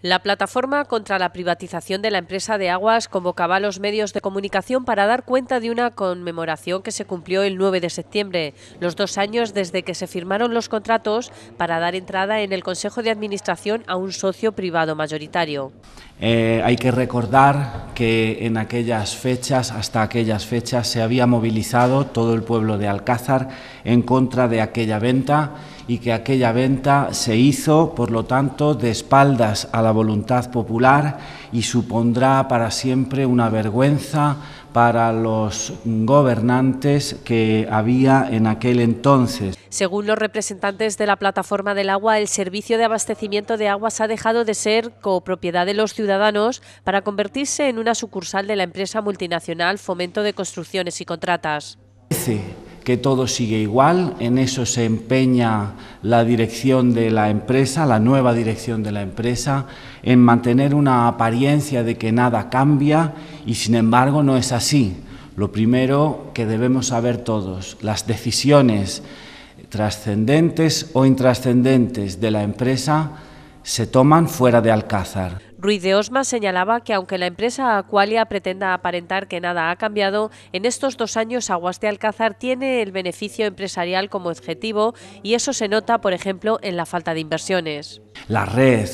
La plataforma contra la privatización de la empresa de aguas convocaba a los medios de comunicación para dar cuenta de una conmemoración que se cumplió el 9 de septiembre, los dos años desde que se firmaron los contratos para dar entrada en el Consejo de Administración a un socio privado mayoritario. Eh, hay que recordar que en aquellas fechas, hasta aquellas fechas, se había movilizado todo el pueblo de Alcázar en contra de aquella venta y que aquella venta se hizo, por lo tanto, de espaldas a la voluntad popular y supondrá para siempre una vergüenza para los gobernantes que había en aquel entonces. Según los representantes de la plataforma del agua, el servicio de abastecimiento de aguas ha dejado de ser copropiedad de los ciudadanos para convertirse en una sucursal de la empresa multinacional Fomento de Construcciones y Contratas que todo sigue igual, en eso se empeña la dirección de la empresa, la nueva dirección de la empresa, en mantener una apariencia de que nada cambia y sin embargo no es así. Lo primero que debemos saber todos, las decisiones trascendentes o intrascendentes de la empresa se toman fuera de Alcázar. Ruiz de Osma señalaba que aunque la empresa Aqualia pretenda aparentar que nada ha cambiado, en estos dos años Aguas de Alcázar tiene el beneficio empresarial como objetivo y eso se nota, por ejemplo, en la falta de inversiones. La red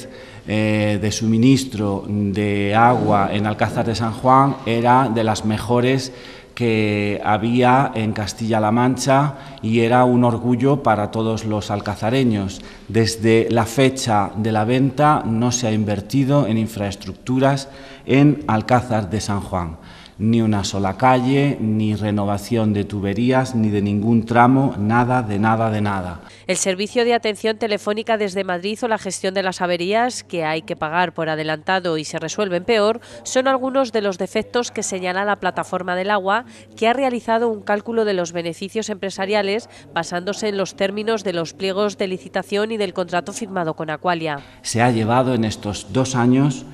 eh, de suministro de agua en Alcázar de San Juan era de las mejores que había en Castilla-La Mancha y era un orgullo para todos los alcazareños. Desde la fecha de la venta no se ha invertido en infraestructuras en Alcázar de San Juan. Ni una sola calle, ni renovación de tuberías, ni de ningún tramo, nada, de nada, de nada. El servicio de atención telefónica desde Madrid o la gestión de las averías, que hay que pagar por adelantado y se resuelven peor, son algunos de los defectos que señala la plataforma del agua, que ha realizado un cálculo de los beneficios empresariales basándose en los términos de los pliegos de licitación y del contrato firmado con Aqualia. Se ha llevado en estos dos años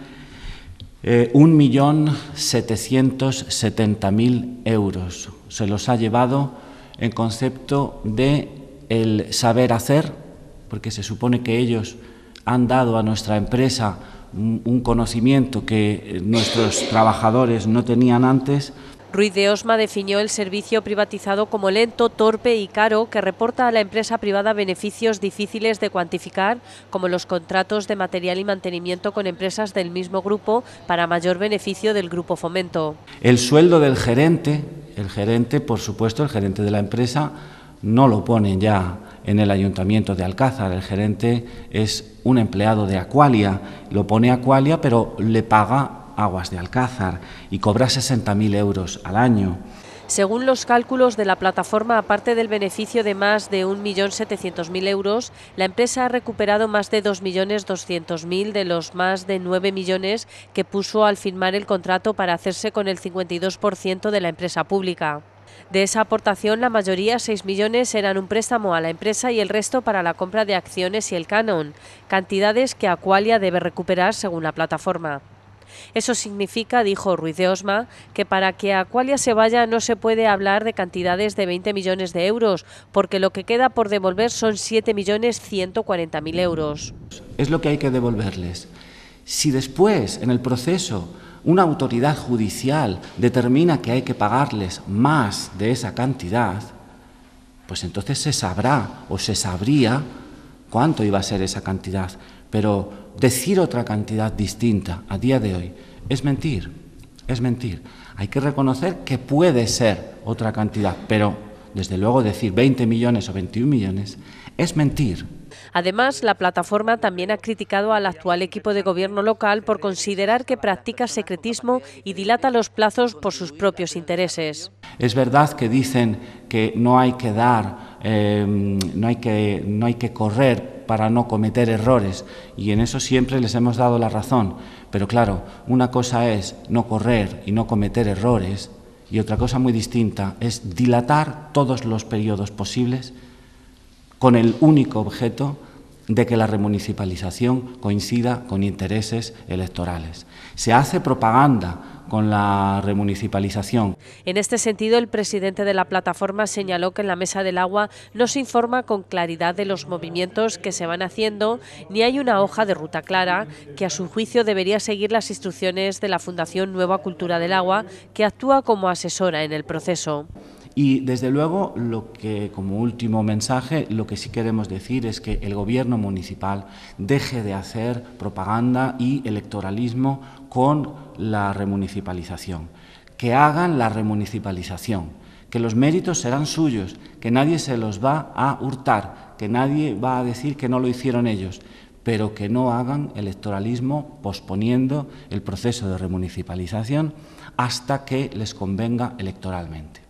eh, 1.770.000 euros. Se los ha llevado en concepto de el saber hacer, porque se supone que ellos han dado a nuestra empresa un conocimiento que eh, nuestros trabajadores no tenían antes Ruiz de Osma definió el servicio privatizado como lento, torpe y caro que reporta a la empresa privada beneficios difíciles de cuantificar, como los contratos de material y mantenimiento con empresas del mismo grupo para mayor beneficio del grupo Fomento. El sueldo del gerente, el gerente, por supuesto, el gerente de la empresa, no lo pone ya en el ayuntamiento de Alcázar. El gerente es un empleado de Aqualia, lo pone Aqualia, pero le paga Aguas de Alcázar y cobra 60.000 euros al año. Según los cálculos de la plataforma, aparte del beneficio de más de 1.700.000 euros, la empresa ha recuperado más de 2.200.000 de los más de 9 millones que puso al firmar el contrato para hacerse con el 52% de la empresa pública. De esa aportación, la mayoría, 6 millones, eran un préstamo a la empresa y el resto para la compra de acciones y el canon, cantidades que Aqualia debe recuperar según la plataforma. Eso significa, dijo Ruiz de Osma, que para que Acualia se vaya no se puede hablar de cantidades de 20 millones de euros, porque lo que queda por devolver son 7.140.000 euros. Es lo que hay que devolverles. Si después, en el proceso, una autoridad judicial determina que hay que pagarles más de esa cantidad, pues entonces se sabrá o se sabría cuánto iba a ser esa cantidad. Pero decir otra cantidad distinta a día de hoy es mentir, es mentir. Hay que reconocer que puede ser otra cantidad, pero desde luego decir 20 millones o 21 millones es mentir. Además, la plataforma también ha criticado al actual equipo de gobierno local por considerar que practica secretismo y dilata los plazos por sus propios intereses. Es verdad que dicen que no hay que dar Em, no, hay que, no hay que correr para no cometer errores y en eso siempre les hemos dado la razón. Pero claro, una cosa es no correr y no cometer errores y otra cosa muy distinta es dilatar todos los periodos posibles con el único objeto de que la remunicipalización coincida con intereses electorales. Se hace propaganda con la remunicipalización. En este sentido, el presidente de la plataforma señaló que en la mesa del agua no se informa con claridad de los movimientos que se van haciendo, ni hay una hoja de ruta clara, que a su juicio debería seguir las instrucciones de la Fundación Nueva Cultura del Agua, que actúa como asesora en el proceso. Y desde luego, lo que como último mensaje, lo que sí queremos decir es que el gobierno municipal deje de hacer propaganda y electoralismo con la remunicipalización, que hagan la remunicipalización, que los méritos serán suyos, que nadie se los va a hurtar, que nadie va a decir que no lo hicieron ellos, pero que no hagan electoralismo posponiendo el proceso de remunicipalización hasta que les convenga electoralmente.